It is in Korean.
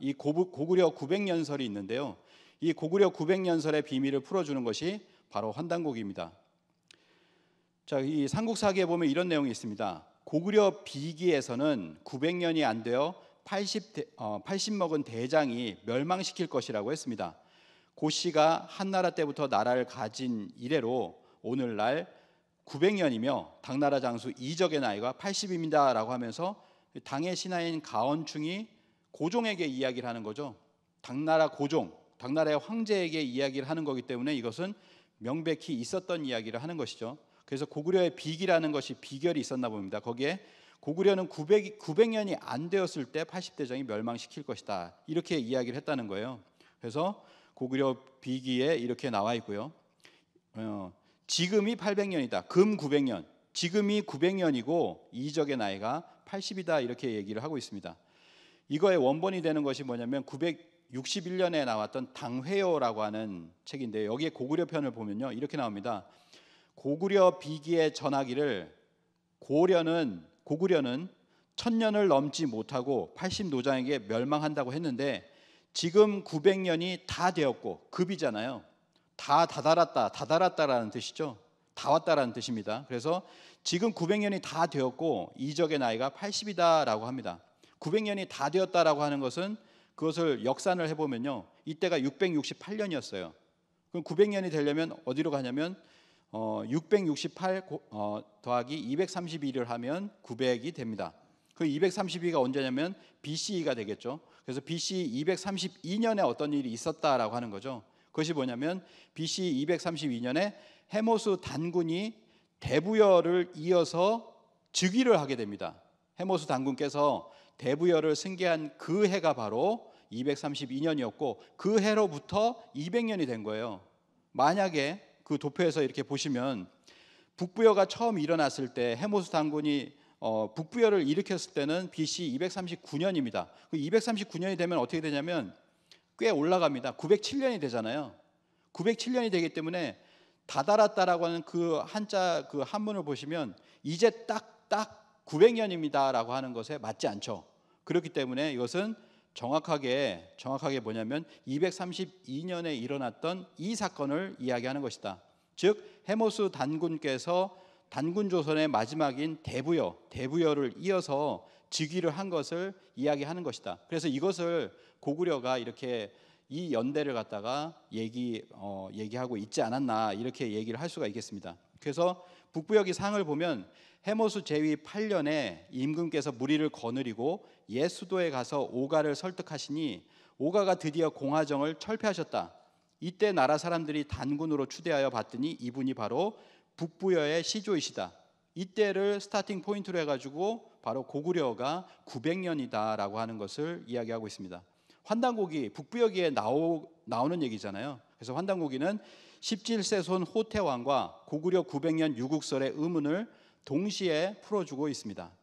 이 고구려 900년설이 있는데요. 이 고구려 900년설의 비밀을 풀어주는 것이 바로 환단곡입니다. 자, 이 삼국사기에 보면 이런 내용이 있습니다. 고구려 비기에서는 900년이 안 되어 80, 대, 어, 80 먹은 대장이 멸망시킬 것이라고 했습니다. 고 씨가 한나라 때부터 나라를 가진 이래로 오늘날 900년이며 당나라 장수 이적의 나이가 80입니다라고 하면서 당의 신하인 가원충이 고종에게 이야기를 하는 거죠. 당나라 고종, 당나라의 황제에게 이야기를 하는 거기 때문에 이것은 명백히 있었던 이야기를 하는 것이죠. 그래서 고구려의 비기라는 것이 비결이 있었나 봅니다. 거기에 고구려는 900, 900년이 안 되었을 때 80대장이 멸망시킬 것이다. 이렇게 이야기를 했다는 거예요. 그래서 고구려 비기에 이렇게 나와 있고요. 어, 지금이 800년이다. 금 900년. 지금이 900년이고 이적의 나이가 80이다. 이렇게 얘기를 하고 있습니다. 이거의 원본이 되는 것이 뭐냐면 961년에 나왔던 당회요라고 하는 책인데 여기에 고구려 편을 보면요 이렇게 나옵니다. 고구려 비기의 전하기를 고려는 고구려는 천년을 넘지 못하고 80노장에게 멸망한다고 했는데 지금 900년이 다 되었고 급이잖아요. 다 다다랐다, 다다랐다라는 뜻이죠. 다 왔다라는 뜻입니다. 그래서 지금 900년이 다 되었고 이적의 나이가 80이다라고 합니다. 900년이 다 되었다라고 하는 것은 그것을 역산을 해보면요. 이때가 668년이었어요. 그럼 900년이 되려면 어디로 가냐면 어, 668 어, 더하기 232를 하면 900이 됩니다. 그 232가 언제냐면 BCE가 되겠죠. 그래서 BCE 232년에 어떤 일이 있었다라고 하는 거죠. 그것이 뭐냐면 BCE 232년에 헤모스 단군이 대부여를 이어서 즉위를 하게 됩니다. 해모수 당군께서 대부여를 승계한 그 해가 바로 232년이었고 그 해로부터 200년이 된 거예요. 만약에 그 도표에서 이렇게 보시면 북부여가 처음 일어났을 때해모수 당군이 어, 북부여를 일으켰을 때는 BC 239년입니다. 그 239년이 되면 어떻게 되냐면 꽤 올라갑니다. 907년이 되잖아요. 907년이 되기 때문에 다다랐다라고 하는 그 한자 그 한문을 보시면 이제 딱딱 900년입니다라고 하는 것에 맞지 않죠. 그렇기 때문에 이것은 정확하게 정확하게 뭐냐면 232년에 일어났던 이 사건을 이야기하는 것이다. 즉해모스 단군께서 단군 조선의 마지막인 대부여 대부여를 이어서 즉위를 한 것을 이야기하는 것이다. 그래서 이것을 고구려가 이렇게 이 연대를 갖다가 얘기 어, 얘기하고 있지 않았나 이렇게 얘기를 할 수가 있겠습니다. 그래서 북부역이 상을 보면 해모수 제위 8년에 임금께서 무리를 거느리고 옛 수도에 가서 오가를 설득하시니 오가가 드디어 공화정을 철폐하셨다. 이때 나라 사람들이 단군으로 추대하여 봤더니 이분이 바로 북부여의 시조이시다. 이때를 스타팅 포인트로 해가지고 바로 고구려가 900년이다라고 하는 것을 이야기하고 있습니다. 환단고기 북부역에 나오, 나오는 얘기잖아요. 그래서 환단고기는 17세 손 호태왕과 고구려 900년 유국설의 의문을 동시에 풀어주고 있습니다.